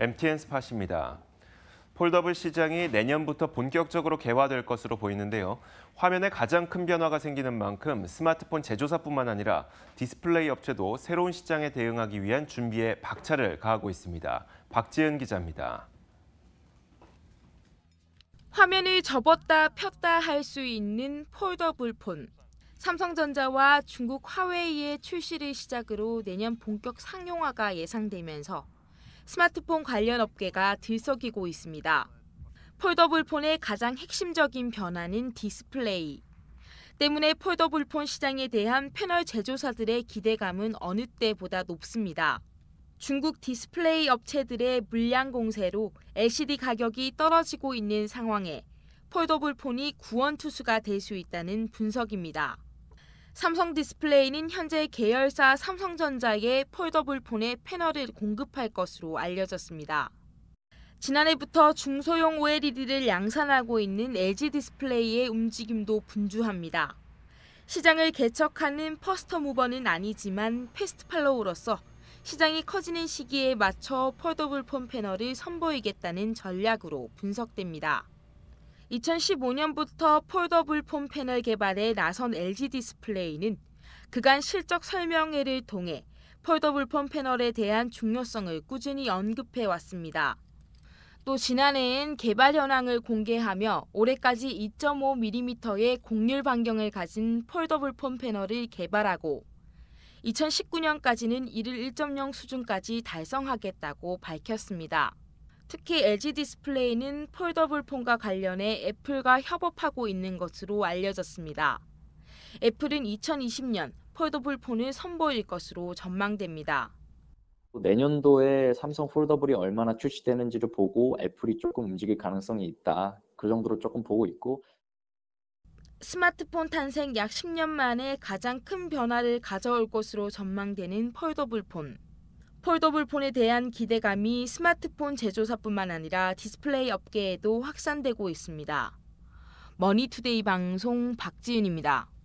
MTN 스팟입니다. 폴더블 시장이 내년부터 본격적으로 개화될 것으로 보이는데요. 화면에 가장 큰 변화가 생기는 만큼 스마트폰 제조사뿐만 아니라 디스플레이 업체도 새로운 시장에 대응하기 위한 준비에 박차를 가하고 있습니다. 박지은 기자입니다. 화면을 접었다 폈다 할 수 있는 폴더블 폰. 삼성전자와 중국 화웨이의 출시를 시작으로 내년 본격 상용화가 예상되면서 스마트폰 관련 업계가 들썩이고 있습니다. 폴더블폰의 가장 핵심적인 변화는 디스플레이. 때문에 폴더블폰 시장에 대한 패널 제조사들의 기대감은 어느 때보다 높습니다. 중국 디스플레이 업체들의 물량 공세로 LCD 가격이 떨어지고 있는 상황에 폴더블폰이 구원투수가 될 수 있다는 분석입니다. 삼성 디스플레이는 현재 계열사 삼성전자에 폴더블폰의 패널을 공급할 것으로 알려졌습니다. 지난해부터 중소형 OLED를 양산하고 있는 LG 디스플레이의 움직임도 분주합니다. 시장을 개척하는 퍼스터 무버는 아니지만 패스트 팔로우로서 시장이 커지는 시기에 맞춰 폴더블폰 패널을 선보이겠다는 전략으로 분석됩니다. 2015년부터 폴더블 폰 패널 개발에 나선 LG 디스플레이는 그간 실적 설명회를 통해 폴더블 폰 패널에 대한 중요성을 꾸준히 언급해 왔습니다. 또 지난해엔 개발 현황을 공개하며 올해까지 2.5mm의 곡률 반경을 가진 폴더블 폰 패널을 개발하고 2019년까지는 이를 1.0 수준까지 달성하겠다고 밝혔습니다. 특히 LG 디스플레이는 폴더블 폰과 관련해 애플과 협업하고 있는 것으로 알려졌습니다. 애플은 2020년 폴더블 폰을 선보일 것으로 전망됩니다. 내년도에 삼성 폴더블이 얼마나 출시되는지를 보고 애플이 조금 움직일 가능성이 있다. 그 정도로 조금 보고 있고 스마트폰 탄생 약 10년 만에 가장 큰 변화를 가져올 것으로 전망되는 폴더블 폰. 폴더블폰에 대한 기대감이 스마트폰 제조사뿐만 아니라 디스플레이 업계에도 확산되고 있습니다. 머니투데이 방송 박지윤입니다.